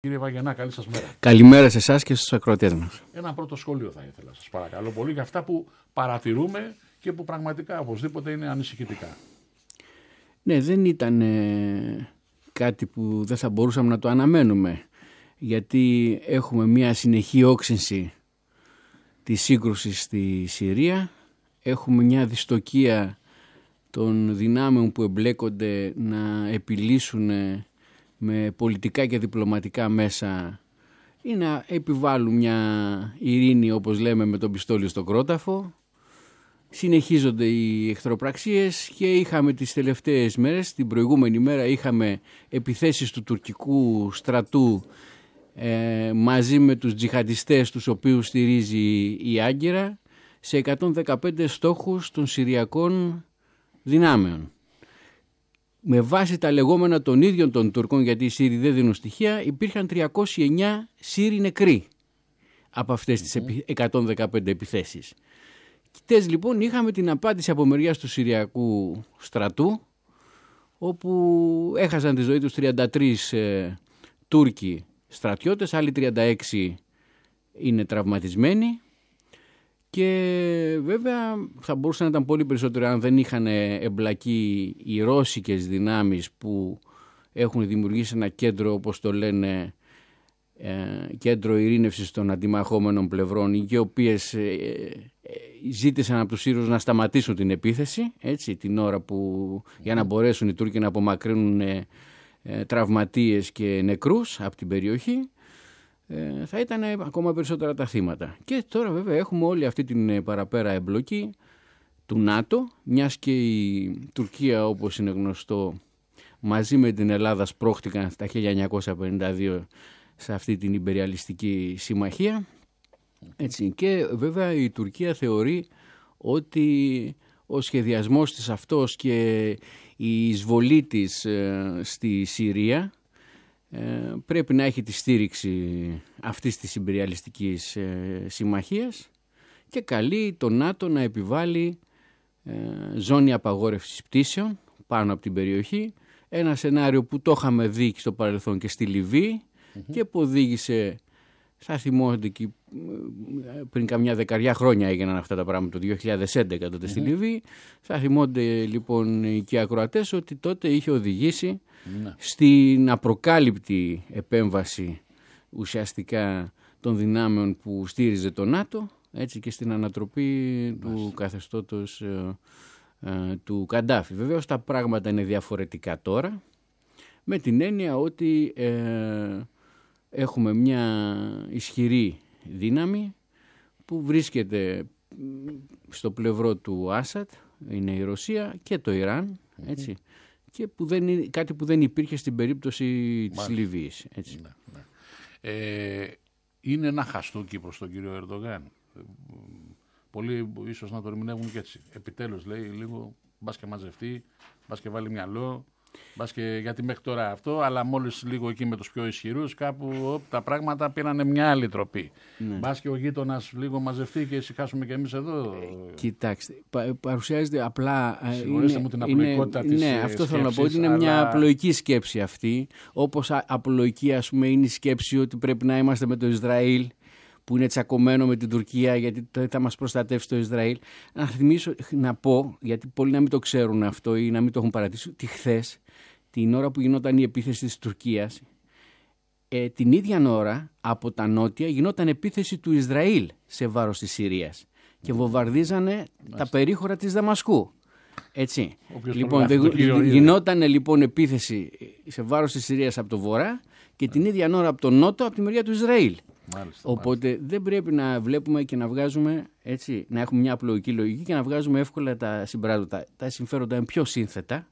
Κύριε Βαγιανά, καλή σας μέρα. Καλημέρα σε εσάς και στους ακροατές μας. Ένα πρώτο σχόλιο θα ήθελα, σας παρακαλώ πολύ, για αυτά που παρατηρούμε και που πραγματικά οπωσδήποτε είναι ανησυχητικά. Ναι, δεν ήταν ε, κάτι που δεν θα μπορούσαμε να το αναμένουμε. Γιατί έχουμε μια συνεχή όξυνση της σύγκρουσης στη Συρία. Έχουμε μια δυστοκία των δυνάμεων που εμπλέκονται να επιλύσουν ε, με πολιτικά και διπλωματικά μέσα ή να επιβάλλουν μια ειρήνη όπως λέμε με τον πιστόλι στο κρόταφο. Συνεχίζονται οι εχθροπραξίες και είχαμε τις τελευταίες μέρες, την προηγούμενη μέρα είχαμε επιθέσεις του τουρκικού στρατού ε, μαζί με τους τζιχαντιστές τους οποίους στηρίζει η Άγκυρα σε 115 στόχους των Συριακών δυνάμεων με βάση τα λεγόμενα των ίδιων των Τουρκών, γιατί οι Σύριοι δεν δίνουν στοιχεία, υπήρχαν 309 Σύριοι νεκροί από αυτές τις 115 επιθέσεις. Κοιτές λοιπόν είχαμε την απάντηση από μεριά του Συριακού στρατού, όπου έχασαν τη ζωή τους 33 ε, Τούρκοι στρατιώτες, άλλοι 36 είναι τραυματισμένοι και βέβαια θα μπορούσαν να ήταν πολύ περισσότερο αν δεν είχαν εμπλακεί οι ρώσικες δυνάμεις που έχουν δημιουργήσει ένα κέντρο όπως το λένε ε, κέντρο ειρήνευσης των αντιμαχόμενων πλευρών οι οποίες ε, ε, ζήτησαν από τους Σύρους να σταματήσουν την επίθεση έτσι, την ώρα που για να μπορέσουν οι Τούρκοι να απομακρύνουν τραυματίες και νεκρούς από την περιοχή ε, θα ήταν ακόμα περισσότερα τα θύματα. Και τώρα βέβαια έχουμε όλη αυτή την ε, παραπέρα εμπλοκή του ΝΑΤΟ, μιας και η Τουρκία όπως είναι γνωστό μαζί με την Ελλάδα σπρώχτηκαν στα 1952 σε αυτή την υπεριαλιστική συμμαχία. Έτσι. Και βέβαια η Τουρκία θεωρεί ότι ο σχεδιασμός της αυτός και η εισβολή της ε, στη Συρία ε, πρέπει να έχει τη στήριξη αυτής της συμπεριαλιστικής ε, συμμαχίας και καλεί το ΝΑΤΟ να επιβάλλει ε, ζώνη απαγόρευσης πτήσεων πάνω από την περιοχή ένα σενάριο που το είχαμε δει στο παρελθόν και στη λιβυη και που οδήγησε, θα θυμόνται και πριν καμιά δεκαριά χρόνια έγιναν αυτά τα πράγματα, το 2011 τοτε στη Λιβύη. Θα θυμώνται λοιπόν και οι ακροατές ότι τότε είχε ναι. στην απροκάλυπτη επέμβαση ουσιαστικά των δυνάμεων που στήριζε το ΝΑΤΟ έτσι και στην ανατροπη του καθεστώτος ε, ε, του Καντάφη. Βεβαίως τα πράγματα είναι διαφορετικά τώρα με την έννοια ότι ε, έχουμε μια ισχυρή δύναμη που βρίσκεται στο πλευρό του Άσαντ, είναι η Ρωσία και το Ιράν, και που δεν κάτι που δεν υπήρχε στην περίπτωση Μάλιστα. της Λιβύης. Έτσι. Ναι, ναι. Ε, είναι ένα χαστούκι προς τον κύριο Ερντογάν. Πολλοί ίσως να το ερμηνεύουν και έτσι. Επιτέλους λέει λίγο μπας και μαζευτεί, μπας και βάλει μυαλό, Μπας και γιατί μέχρι τώρα αυτό, αλλά μόλις λίγο εκεί με τους πιο ισχυρούς, κάπου τα πράγματα πήραν μια άλλη τροπή. Ναι. Μπας και ο γείτονας λίγο μαζευτεί και ησυχάσουμε και εμείς εδώ. Ε, κοιτάξτε, παρουσιάζεται απλά. Ε, Συγχωρήστε μου την απλοϊκότητα της. Ναι, ε, αυτό θέλω να πω. Ότι είναι μια απλοϊκή σκέψη αυτή. Όπως απλοϊκή, ας πούμε, είναι η σκέψη ότι πρέπει να είμαστε με το Ισραήλ που είναι τσακωμένο με την Τουρκία γιατί θα μας προστατεύσει το Ισραήλ. Να θυμίσω να πω, γιατί πολλοί να μην το ξέρουν αυτό ή να μην το έχουν παρατήσει, ότι χθες, την ώρα που γινόταν η επίθεση της Τουρκίας, ε, την ίδια ώρα από τα νότια γινόταν επίθεση του Ισραήλ σε βάρος της Συρίας και βομβαρδίζανε τα περίχωρα της Δαμασκού. Έτσι. λοιπόν, γινόταν ε, λοιπόν επίθεση σε βάρος της Συρίας από το βορρά και την ίδια ώρα από τον νότο από τη μεριά του Ισραήλ. Οπότε δεν πρέπει να βλέπουμε και να βγάζουμε έτσι, να έχουμε μια απλοϊκή λογική και να βγάζουμε εύκολα τα συμπράγματα. Τα συμφέροντα είναι πιο συνθετα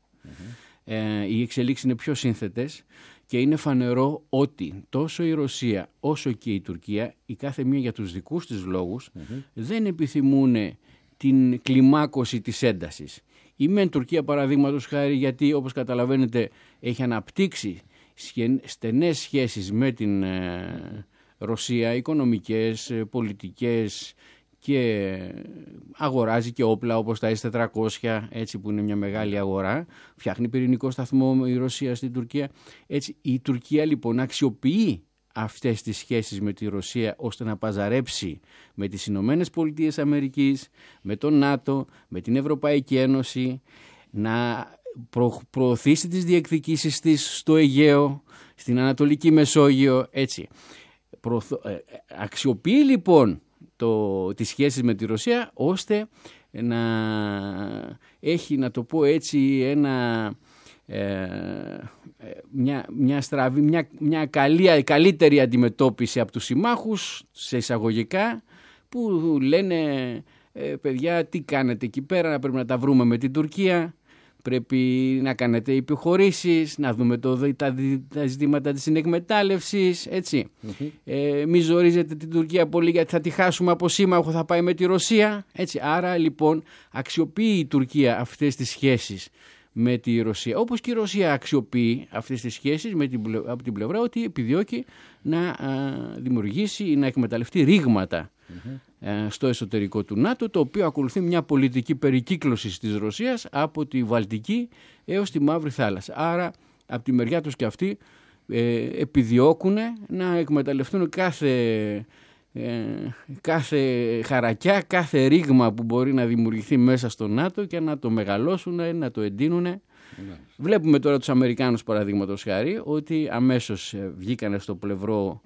ε, οι εξελίξεις είναι πιο σύνθετες και είναι φανερό ότι τόσο η Ρωσία όσο και η Τουρκία, η κάθε μία για τους δικούς της λογου δεν επιθυμούν την κλιμάκωση της έντασης Η μεν Τουρκία παραδείγματος χάρη γιατί όπως καταλαβαίνετε έχει αναπτύξει στενές σχέσεις με την ε, Ρωσία, οικονομικές, ε, πολιτικές και αγοράζει και όπλα όπως τα S400 έτσι που είναι μια μεγάλη αγορά. Φτιάχνει πυρηνικό σταθμό η Ρωσία στην Τουρκία. Έτσι, η Τουρκία λοιπόν αξιοποιεί αυτές τις σχέσεις με τη Ρωσία ώστε να παζαρέψει με τις Ηνωμένες Πολιτείες Αμερικής, με τον ΝΑΤΟ, με την Ευρωπαϊκή Ένωση, να προωθήσει τις διεκδικήσεις της στο Αιγαίο, στην Ανατολική Μεσόγειο, έτσι προθω... Ε, ε, αξιοποιεί λοιπόν το, τις σχέσεις με τη Ρωσία ώστε να έχει να το πω έτσι ένα, ε, μια, μια, μια, μια καλή, καλύτερη αντιμετώπιση από τους συμμάχους σε εισαγωγικά που λένε παιδιά τι κάνετε εκεί πέρα πρέπει να τα βρούμε με την Τουρκία πρέπει να κάνετε υποχωρήσεις, να δούμε το, τα, τα ζητήματα της συνεκμετάλλευσης, έτσι. Mm-hmm. ζορίζετε την Τουρκία πολύ γιατί θα τη χάσουμε από σύμμαχο, θα πάει με τη Ρωσία, έτσι. Άρα λοιπόν αξιοποιεί η Τουρκία αυτές τις σχέσεις με τη Ρωσία. Όπως και η Ρωσία αξιοποιεί αυτές τις σχέσεις από την πλευρά ότι επιδιώκει να δημιουργήσει ή να εκμεταλλευτεί στο εσωτερικό του ΝΑΤΟ, το οποίο ακολουθεί μια πολιτική περικύκλωσης της Ρωσίας από τη Βαλτική έως τη Μαύρη Θάλασσα. Άρα από τη μεριά τους και αυτοί ε, επιδιώκουν να εκμεταλλευτούν κάθε ε, κάθε χαρακιά, κάθε ρήγμα που μπορεί να δημιουργηθεί μέσα στο ΝΑΤΟ και να το μεγαλώσουν, να το εντείνουν. Βλέπουμε τώρα τους Αμερικάνους παραδείγματος χάρη ότι αμέσως ε, βγήκαν στο πλευρό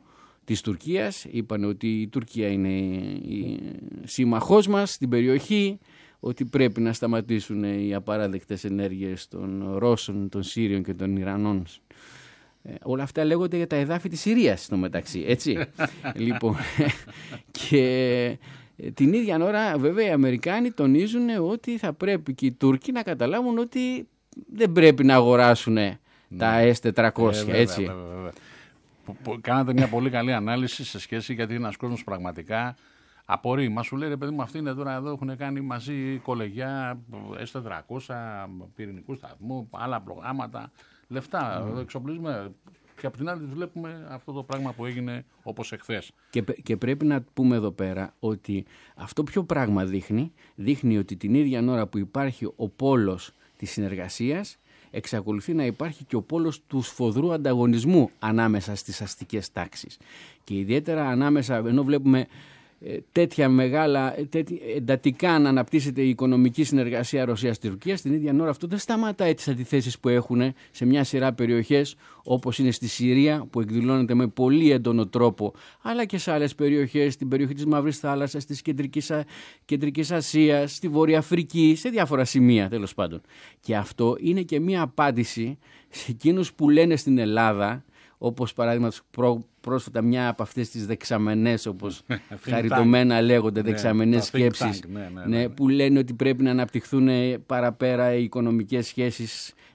της Τουρκίας, είπαν ότι η Τουρκία είναι η σύμμαχός μας στην περιοχή, ότι πρέπει να σταματήσουν οι απαράδεκτες ενέργειες των Ρώσων, των Σύριων και των Ιρανών ε, όλα αυτά λέγονται για τα εδάφη της Συρίας στο μεταξύ, έτσι. λοιπόν, και ε, την ίδια ώρα βέβαια οι Αμερικάνοι τονίζουν ότι θα πρέπει και οι Τούρκοι να καταλάβουν ότι δεν πρέπει να αγοράσουν ναι. τα S400, ε, έτσι. Βέβαια, βέβαια. Κάνατε μια πολύ καλή ανάλυση σε σχέση γιατί ένας κόσμος πραγματικά απορεί. Μα σου λέει ρε παιδί μου, αυτοί είναι τώρα εδώ, έχουν κάνει μαζί κολεγιά S400, πυρηνικού σταθμού, άλλα προγράμματα λεφτά, mm. Ναι. εξοπλισμό. Και από την άλλη βλέπουμε αυτό το πράγμα που έγινε όπως εχθές. Και, και πρέπει να πούμε εδώ πέρα ότι αυτό ποιο πράγμα δείχνει. Δείχνει ότι την ίδια ώρα που υπάρχει ο πόλος της συνεργασίας εξακολουθεί να υπάρχει και ο πόλος του σφοδρού ανταγωνισμού ανάμεσα στις αστικές τάξεις. Και ιδιαίτερα ανάμεσα, ενώ βλέπουμε ε, τέτοια μεγάλα, ε, τέτοια, εντατικά να αναπτύσσεται η οικονομική συνεργασία Τουρκίας στην ίδια ώρα αυτό δεν σταματάει τις αντιθέσεις που έχουν σε μια σειρά περιοχές, όπως είναι στη Συρία που εκδηλώνεται με πολύ έντονο τρόπο αλλά και σε άλλες περιοχές, στην περιοχή της Μαύρης Θάλασσας, της Κεντρικής Ασίας, στη Βόρεια Αφρική, σε διάφορα σημεία τέλος πάντων. Και αυτό είναι και μια απάντηση σε εκείνους που λένε στην Ελλάδα Όπως παράδειγμα, πρόσφατα μια από αυτές τις δεξαμενές, όπως χαριτωμένα λέγονται, ναι, δεξαμενές σκέψεις, ναι, ναι, που λένε ότι πρέπει να αναπτυχθούν παραπέρα οι οικονομικές σχέσεις,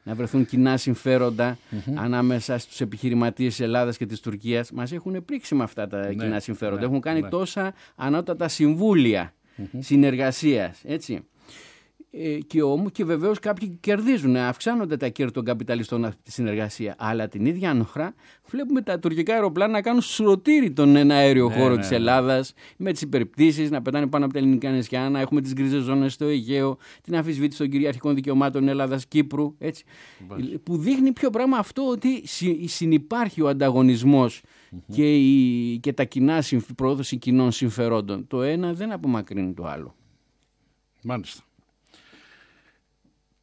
να βρεθούν κοινά συμφέροντα ανάμεσα στους επιχειρηματίες Ελλάδας και της Τουρκίας. Μας έχουν πρίξει με αυτά τα κοινά συμφέροντα. Έχουν κάνει τόσα ανώτατα συμβούλια συνεργασίας. Έτσι. Ε, και όμως και βεβαίως κάποιοι κερδίζουν, ε, αυξάνονται τα κέρδη των καπιταλιστών Αυτή τη συνεργασία. Αλλά την ίδια ανοχρα βλέπουμε τα τουρκικά αεροπλάνα να κάνουν σρωτήρι τον ένα αέριο ναι, χώρο ναι, της ναι. Ελλάδας, με τις υπερπτήσεις να πετάνε πάνω από τα ελληνικά νησιά, να έχουμε τις γκρίζες ζώνες στο Αιγαίο, την αφισβήτηση των κυριαρχικών δικαιωμάτων Ελλάδα-Κύπρου. Που δείχνει πιο πράγμα αυτό ότι συνυπάρχει ο ανταγωνισμο και, η, και τα κοινά πρόοδοση κοινών συμφερόντων. Το ένα δεν απομακρύνει το άλλο. Μάλιστα.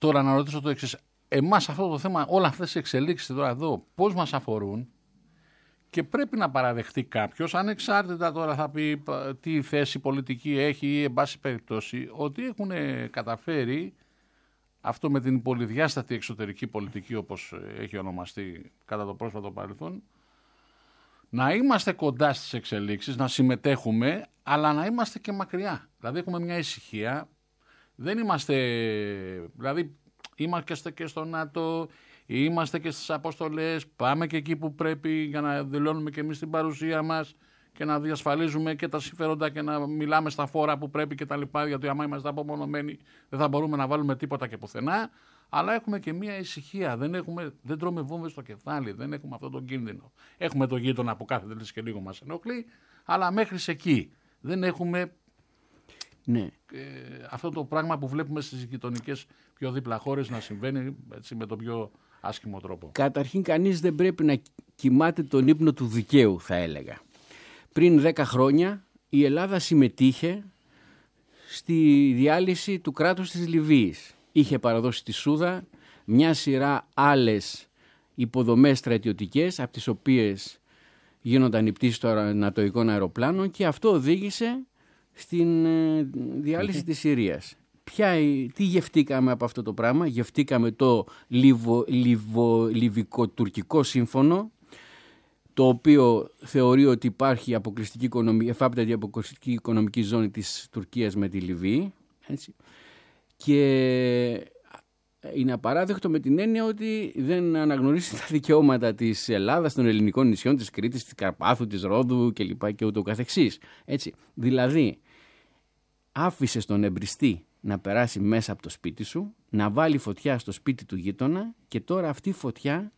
Τώρα να ρωτήσω το εξής. Εμάς αυτό το θέμα, όλα αυτές οι εξελίξεις τώρα εδώ, πώς μας αφορούν και πρέπει να παραδεχτεί κάποιος, ανεξάρτητα τώρα θα πει τι θέση πολιτική έχει ή εν πάση περιπτώσει, ότι έχουν καταφέρει αυτό με την πολυδιάστατη εξωτερική πολιτική όπως έχει ονομαστεί κατά το πρόσφατο παρελθόν, να είμαστε κοντά στις εξελίξεις, να συμμετέχουμε, αλλά να είμαστε και μακριά. Δηλαδή έχουμε μια ησυχία δεν είμαστε. Δηλαδή, είμαστε και στο ΝΑΤΟ, είμαστε και στις αποστολές. Πάμε και εκεί που πρέπει για να δηλώνουμε και εμείς την παρουσία μας και να διασφαλίζουμε και τα συμφέροντα και να μιλάμε στα φόρα που πρέπει και τα λοιπά, γιατί άμα είμαστε απομονωμένοι δεν θα μπορούμε να βάλουμε τίποτα και πουθενά, αλλά έχουμε και μία ησυχία, δεν, έχουμε, δεν τρώμε βόμβες στο κεφάλι, δεν έχουμε αυτό τον κίνδυνο. Έχουμε τον γείτονα που κάθε τελείς και λίγο μας ενοχλεί, αλλά μέχρι εκεί δεν έχουμε ναι. Ε, αυτό το πράγμα που βλέπουμε στις γειτονικές πιο δίπλα χώρες να συμβαίνει με τον πιο άσχημο τρόπο. Καταρχήν, κανείς δεν πρέπει να κοιμάται τον ύπνο του δικαίου, θα έλεγα. Πριν 10 χρόνια η Ελλάδα συμμετείχε στη διάλυση του κράτους της Λιβύης. Είχε παραδώσει τη Σούδα μια σειρά άλλες υποδομές στρατιωτικές από τις οποίες γίνονταν οι πτήσεις των ανατοικών αεροπλάνων και αυτό οδήγησε στην ε, διάλυση της Συρίας. Ποια, τι γευτήκαμε από αυτό το πράγμα. Γευτήκαμε το λιβο, λιβο, λιβικο-τουρκικό σύμφωνο το οποίο θεωρεί ότι υπάρχει αποκλειστική οικονομική, εφάπτεται αποκλειστική οικονομική ζώνη της Τουρκίας με τη Λιβύη. Έτσι. Και είναι απαράδεκτο με την έννοια ότι δεν αναγνωρίζει τα δικαιώματα της Ελλάδας, των ελληνικών νησιών, της Κρήτης, της Καρπάθου, της Ρόδου κλπ. και ούτω καθεξής. Έτσι. Δηλαδή, άφησε τον εμπριστή να περάσει μέσα από το σπίτι σου, να βάλει φωτιά στο σπίτι του γείτονα και τώρα αυτή η φωτιά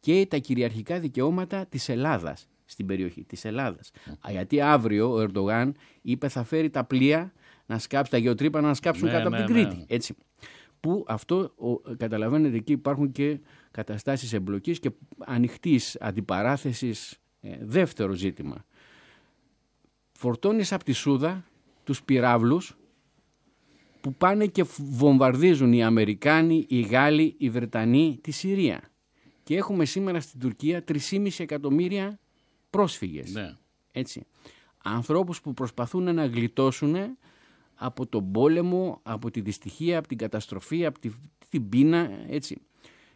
και τα κυριαρχικά δικαιώματα της Ελλάδας στην περιοχή της Ελλάδας. Mm. Γιατί αύριο ο Ερντογάν είπε θα φέρει τα πλοία να σκάψει, τα γεωτρύπα να σκάψουν ναι, κάτω από ναι, την ναι. Κρήτη. Έτσι που αυτό ο, καταλαβαίνετε εκεί υπάρχουν και καταστάσεις εμπλοκής και ανοιχτής αντιπαράθεσης ε, δεύτερο ζήτημα. Φορτώνεις από τη Σούδα τους πυράβλους που πάνε και βομβαρδίζουν οι Αμερικάνοι, οι Γάλλοι, οι Βρετανοί τη Συρία. Και έχουμε σήμερα στην Τουρκία 3,5 εκατομμύρια πρόσφυγες. Ναι. Έτσι. Ανθρώπους που προσπαθούν να γλιτώσουν από τον πόλεμο, από τη δυστυχία, από την καταστροφή, από τη, την πείνα, έτσι.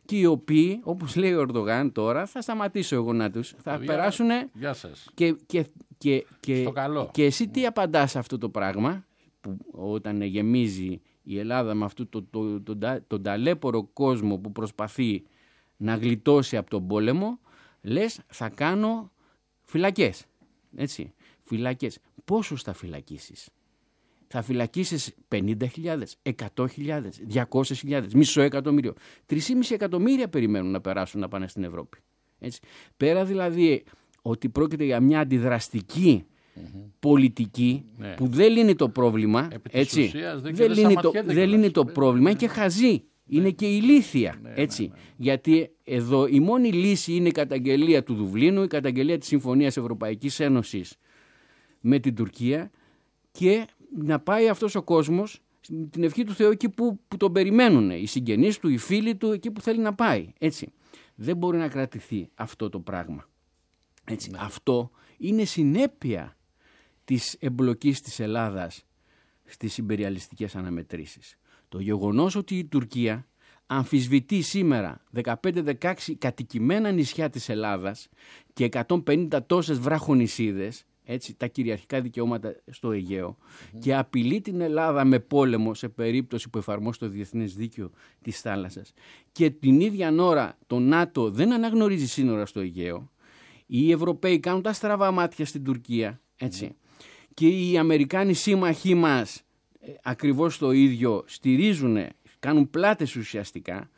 Και οι οποίοι, όπως λέει ο Ορδογάν τώρα, θα σταματήσω εγώ να τους, θα περάσουνε περάσουν γεια Και, και, και, και, και εσύ τι απαντάς σε αυτό το πράγμα, που όταν γεμίζει η Ελλάδα με αυτόν τον το, το, το, το, ταλέπορο κόσμο που προσπαθεί να γλιτώσει από τον πόλεμο, λες θα κάνω φυλακές, έτσι, φυλακές. Πόσους θα φυλακίσεις θα φυλακίσεις 50.000, 100.000, 200.000, μισό εκατομμύριο. 3,5 εκατομμύρια περιμένουν να περάσουν να πάνε στην Ευρώπη. Έτσι. Πέρα δηλαδή ότι πρόκειται για μια αντιδραστικη πολιτική ναι. που δεν λύνει το πρόβλημα. Έτσι. δεν, λύνει το, πρόβλημα, είναι και χαζή. Ναι. Είναι και ηλίθια, ναι, ναι έτσι, γιατί εδώ η μόνη λύση είναι η καταγγελία του Δουβλίνου, η καταγγελία της Συμφωνίας Ευρωπαϊκής Ένωσης με την Τουρκία και να πάει αυτός ο κόσμος την ευχή του Θεού εκεί που, που τον περιμένουν οι συγγενείς του, οι φίλοι του, εκεί που θέλει να πάει. Έτσι. Δεν μπορεί να κρατηθεί αυτό το πράγμα. Έτσι. Ναι. Αυτό είναι συνέπεια της εμπλοκής της Ελλάδας στις υπεριαλιστικές αναμετρήσεις. Το γεγονός ότι η Τουρκία αμφισβητεί σήμερα 15-16 κατοικημένα νησιά της Ελλάδας και 150 τόσες νησίδες, έτσι, τα κυριαρχικά δικαιώματα στο αιγαιο και απειλεί την Ελλάδα με πόλεμο σε περίπτωση που εφαρμόσει το διεθνές δίκαιο της θάλασσας. και την ίδια ώρα το ΝΑΤΟ δεν αναγνωρίζει σύνορα στο Αιγαίο οι Ευρωπαίοι κάνουν τα στραβά μάτια στην Τουρκία και οι Αμερικάνοι σύμμαχοί μας ε, ακριβώς το ίδιο στηρίζουν, κάνουν πλάτες ουσιαστικά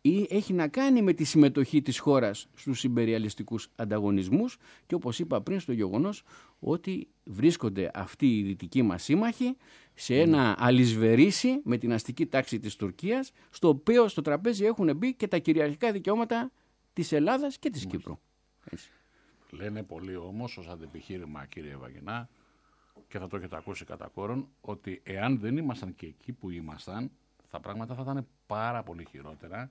ή έχει να κάνει με τη συμμετοχή της χώρας στους συμπεριαλιστικούς ανταγωνισμούς και όπως είπα πριν στο γεγονός ότι βρίσκονται αυτοί οι δυτικοί μας σύμμαχοι σε ναι. ένα αλυσβερίσι με την αστική τάξη της Τουρκίας στο οποίο στο τραπέζι έχουν μπει και τα κυριαρχικά δικαιώματα της Ελλάδας και της Κύπρου. Λένε πολύ όμως ως αντεπιχείρημα κύριε Βαγινά και θα το έχετε ακούσει κατά κόρον ότι εάν δεν ήμασταν και εκεί που ήμασταν τα πράγματα θα ήταν πάρα πολύ χειρότερα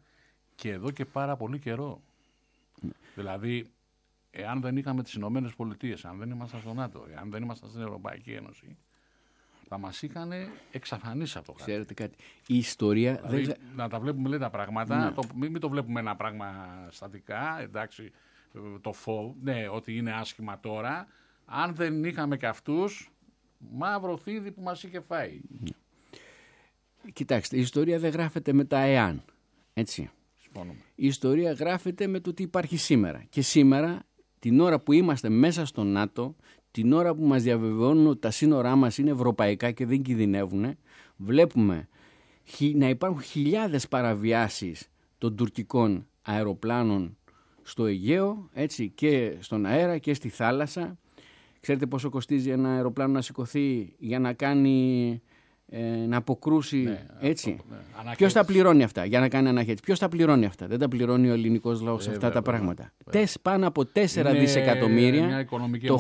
και εδώ και πάρα πολύ καιρό. Ναι. Δηλαδή, εάν δεν είχαμε τις Ηνωμένες Πολιτείες, αν δεν ήμασταν στο ΝΑΤΟ, εάν δεν ήμασταν στην Ευρωπαϊκή Ένωση, θα μας είχαν εξαφανίσει αυτό χάρτη. Ξέρετε κάτι. Η ιστορία. Δηλαδή, δεν... Να τα βλέπουμε λέει τα πράγματα, ναι. το, μην, μην το βλέπουμε ένα πράγμα στατικά, εντάξει, το φόβο, ναι, ότι είναι άσχημα τώρα. Αν δεν είχαμε και αυτούς, μαύρο θύδι που μας είχε φάει. Ναι. Κοιτάξτε, η ιστορία δεν γράφεται με τα εάν. Έτσι. Η ιστορία γράφεται με το τι υπάρχει σήμερα. Και σήμερα, την ώρα που είμαστε μέσα στο ΝΑΤΟ, την ώρα που μας διαβεβαιώνουν ότι τα σύνορά μας είναι ευρωπαϊκά και δεν κινδυνεύουν, βλέπουμε να υπάρχουν χιλιάδες παραβιάσεις των τουρκικών αεροπλάνων στο Αιγαίο έτσι, και στον αέρα και στη θάλασσα. Ξέρετε πόσο κοστίζει ένα αεροπλάνο να σηκωθεί για να κάνει ε, να αποκρούσει. Ναι, έτσι. Ναι. Ποιος τα πληρώνει αυτά, για να κάνει αναχέτηση. Ποιος τα πληρώνει αυτά. Δεν τα πληρώνει ο ελληνικός λαός ε, αυτά τα πράγματα. πάνω από 4 δισεκατομμύρια μια οικονομική το,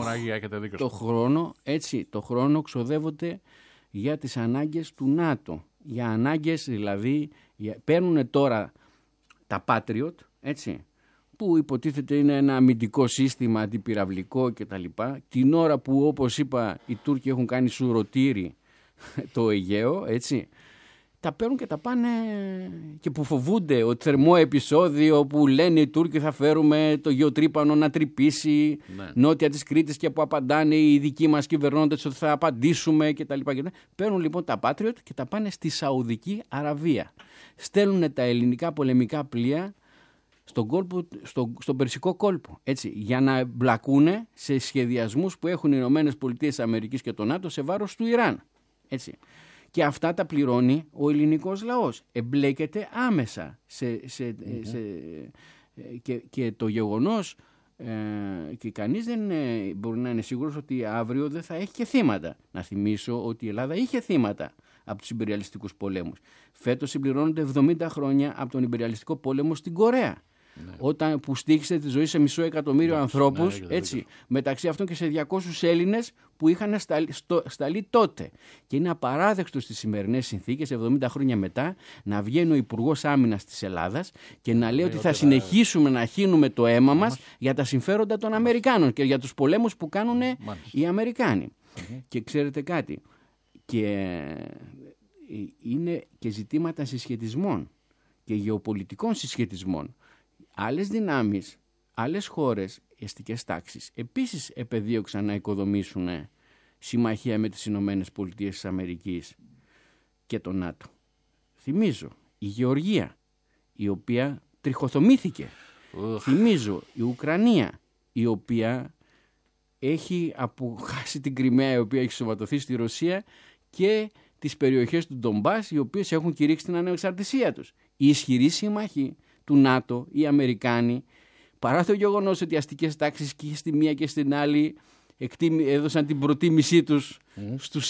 το χρόνο, έτσι, το χρόνο ξοδεύονται για τις ανάγκες του ΝΑΤΟ. Για ανάγκες, δηλαδή, για, παίρνουν τώρα τα Patriot, έτσι, που υποτίθεται είναι ένα αμυντικό σύστημα αντιπυραυλικό κτλ. Την ώρα που όπως είπα οι Τούρκοι έχουν κάνει σουρωτήρι το Αιγαίο, έτσι, τα παίρνουν και τα πάνε και που φοβούνται ότι θερμό επεισόδιο που λένε οι Τούρκοι θα φέρουμε το γεωτρύπανο να τρυπήσει ναι. νότια της Κρήτης και που απαντάνε οι δικοί μας κυβερνώντες ότι θα απαντήσουμε κτλ. Παίρνουν λοιπόν τα Patriot και τα πάνε στη Σαουδική Αραβία. Στέλνουν τα ελληνικά πολεμικά πλοία στον, κόλπο, στο, στον Περσικό κόλπο. Έτσι, για να μπλακούν σε σχεδιασμούς που έχουν οι ΗΠΑ και το ΝΑΤΟ σε βάρος του Ιράν. Έτσι. Και αυτά τα πληρώνει ο ελληνικός λαός. Εμπλέκεται άμεσα σε, ε, και, το γεγονός ε, και κανείς δεν ε, μπορεί να είναι σίγουρος ότι αύριο δεν θα έχει και θύματα. Να θυμίσω ότι η Ελλάδα είχε θύματα από τους υπεριαλιστικούς πολέμους. Φέτος συμπληρώνονται 70 χρόνια από τον υπεριαλιστικό πόλεμο στην Κορέα ναι. όταν, που στήχησε τη ζωή σε μισό εκατομμύριο ναι, ανθρώπους, ναι, ναι, ναι, έτσι, μεταξύ αυτών και σε 200 Έλληνες που είχαν σταλεί, τότε. Και είναι απαράδεκτο στις σημερινές συνθήκες, 70 χρόνια μετά, να βγαίνει ο Υπουργός Άμυνας της Ελλάδας και να λέει ότι θα συνεχίσουμε να χύνουμε το αίμα μας για τα συμφέροντα των Αμερικάνων και για τους πολέμους που κάνουν οι Αμερικάνοι. Και ξέρετε κάτι, και ε, είναι και ζητήματα συσχετισμών και γεωπολιτικών συσχετισμών. Άλλες δυνάμεις, άλλες χώρες, εστικές τάξεις, επίσης επεδίωξαν να οικοδομήσουν συμμαχία με τις Ηνωμένες Πολιτείες της Αμερικής και το ΝΑΤΟ. Θυμίζω, η Γεωργία, η οποία τριχοθομήθηκε. Θυμίζω, η Ουκρανία, η οποία έχει αποχάσει την Κρυμαία, η οποία έχει σωματωθεί στη Ρωσία και τις περιοχές του Ντομπάς, οι οποίες έχουν κηρύξει την ανεξαρτησία τους. Η ισχυρή σύμμαχοι του ΝΑΤΟ, οι Αμερικάνοι, παρά το γεγονός ότι οι αστικές τάξεις και στη μία και στην άλλη έδωσαν την προτίμησή τους mm. στη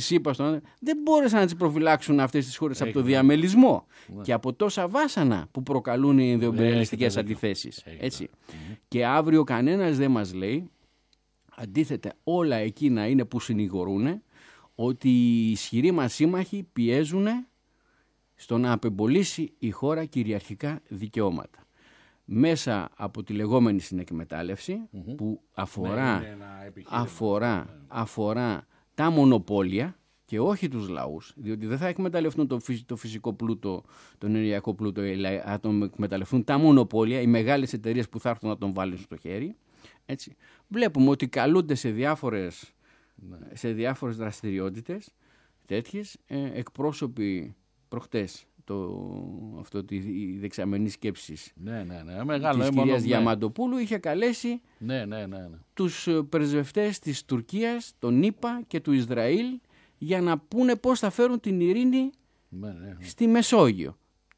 ΣΥΠΑ, στον... δεν μπόρεσαν να τις προφυλάξουν αυτές τις χώρες από το διαμελισμό ναι. και από τόσα βάσανα που προκαλούν οι ναι, ενδοεμπεριαλιστικέ αντιθέσει. Και αύριο κανένας δεν μας λέει, αντίθετα, όλα εκείνα είναι που συνηγορούν ότι οι ισχυροί μας σύμμαχοι πιέζουν στο να απεμπολίσει η χώρα κυριαρχικά δικαιώματα μέσα από τη λεγόμενη συνεκμετάλλευση που αφορά, ναι, αφορά, ναι. αφορά τα μονοπόλια και όχι τους λαούς, διότι δεν θα εκμεταλλευτούν το, φυσικό πλούτο, τον ενεργειακό πλούτο, θα τον εκμεταλλευτούν τα μονοπόλια, οι μεγάλες εταιρείες που θα έρθουν να τον βάλουν στο χέρι. Βλέπουμε ότι καλούνται σε διάφορες, ναι. σε δραστηριότητες τέτοιες, ε, εκπρόσωποι προχτές το, αυτό τη δεξαμενή σκέψης. Ναι, ναι, ναι. ναι. Διαμαντοπούλου είχε καλέσει ναι, ναι, ναι, ναι. τους ε, πρεσβευτές της Τουρκίας, τον ΗΠΑ και του Ισραήλ για να πούνε πώς θα φέρουν την ειρήνη ναι, ναι, στη Μεσόγειο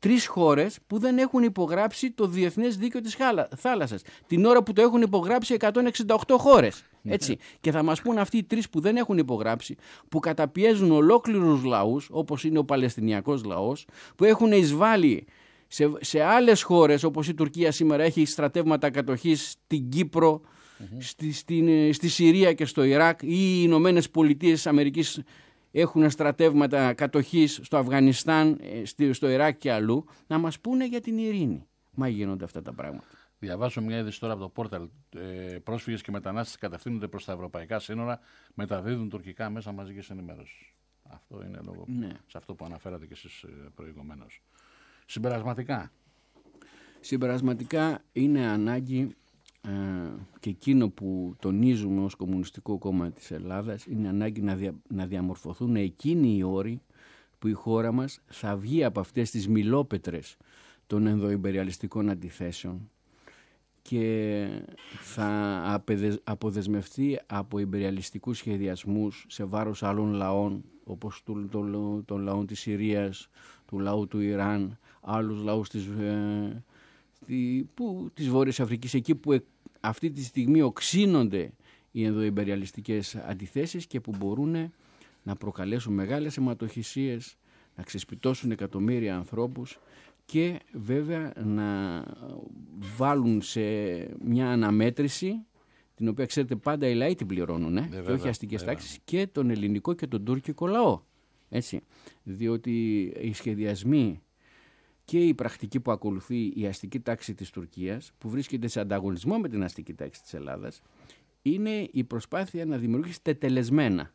τρεις χώρες που δεν έχουν υπογράψει το Διεθνές Δίκαιο της Θάλασσας. Την ώρα που το έχουν υπογράψει 168 χώρες. Ναι. Έτσι. Και θα μας πούν αυτοί οι τρεις που δεν έχουν υπογράψει, που καταπιέζουν ολόκληρους λαούς, όπως είναι ο Παλαιστινιακός λαός, που έχουν εισβάλει σε, σε άλλες χώρες, όπως η Τουρκία σήμερα έχει στρατεύματα κατοχής στην Κύπρο, στη, στην, στη Συρία και στο Ιράκ ή οι Ηνωμένες Πολιτείες Αμερικής έχουν στρατεύματα κατοχής στο Αφγανιστάν, ε, στο Ιράκ και αλλού, να μας πούνε για την ειρήνη. Μα γίνονται αυτά τα πράγματα. Διαβάζω μια είδηση τώρα από το πόρταλ. Ε, Πρόσφυγες και μετανάστες κατευθύνονται προς τα ευρωπαϊκά σύνορα, μεταδίδουν τουρκικά μέσα μαζικής ενημέρωσης. Αυτό είναι λόγο ναι. σε αυτό που αναφέρατε και εσείς ε, προηγουμένως. Συμπερασματικά. Συμπερασματικά είναι ανάγκη ε, και εκείνο που τονίζουμε ως Κομμουνιστικό Κόμμα της Ελλάδας είναι ανάγκη να, δια, να διαμορφωθούν εκείνοι οι όροι που η χώρα μας θα βγει από αυτές τις μιλόπετρες των ενδοϊμπεριαλιστικών αντιθέσεων και θα αποδεσμευτεί από υπεριαλιστικούς σχεδιασμούς σε βάρος άλλων λαών όπως των λαών της Συρίας, του λαού του Ιράν, άλλους λαούς της, ε, της Βόρειας Αφρικής εκεί που αυτή τη στιγμή οξύνονται οι ενδοϊμπεριαλιστικές αντιθέσεις και που μπορούν να προκαλέσουν μεγάλες αιματοχυσίες, να ξεσπιτώσουν εκατομμύρια ανθρώπους και βέβαια να βάλουν σε μια αναμέτρηση την οποία ξέρετε πάντα οι λαοί την πληρώνουν ε, ναι, και όχι αστικές τάξεις και τον ελληνικό και τον τουρκικό λαό. Έτσι. Διότι οι σχεδιασμοί και η πρακτική που ακολουθεί η αστική τάξη της Τουρκίας, που βρίσκεται σε ανταγωνισμό με την αστική τάξη της Ελλάδας, είναι η προσπάθεια να δημιουργήσει τετελεσμένα.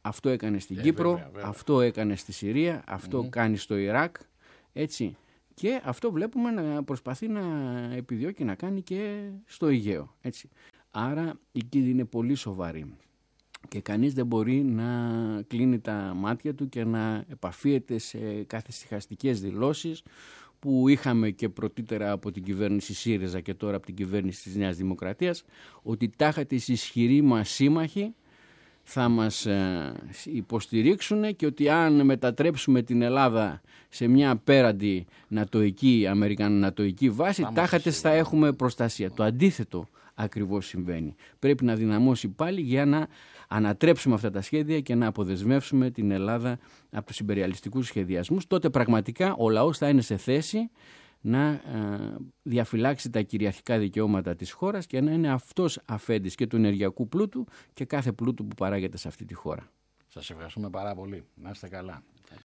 Αυτό έκανε στην ε, Κύπρο, αυτό έκανε στη Συρία, κάνει στο Ιράκ, έτσι. Και αυτό βλέπουμε να προσπαθεί να επιδιώκει να κάνει και στο Αιγαίο, έτσι. Άρα η κίνδυνη είναι πολύ σοβαρή και κανείς δεν μπορεί να κλείνει τα μάτια του και να επαφίεται σε κάθε δηλώσεις που είχαμε και πρωτήτερα από την κυβέρνηση ΣΥΡΙΖΑ και τώρα από την κυβέρνηση της Νέας Δημοκρατίας ότι τάχα της ισχυροί μας σύμμαχοι θα μας ε, υποστηρίξουν και ότι αν μετατρέψουμε την Ελλάδα σε μια απέραντη βάση τάχατε θα έχουμε προστασία. Το αντίθετο ακριβώς συμβαίνει. Πρέπει να δυναμώσει πάλι για να ανατρέψουμε αυτά τα σχέδια και να αποδεσμεύσουμε την Ελλάδα από τους συμπεριαλιστικούς σχεδιασμούς, τότε πραγματικά ο λαός θα είναι σε θέση να ε, διαφυλάξει τα κυριαρχικά δικαιώματα της χώρας και να είναι αυτός αφέντης και του ενεργειακού πλούτου και κάθε πλούτου που παράγεται σε αυτή τη χώρα. Σας ευχαριστούμε πάρα πολύ. Να είστε καλά.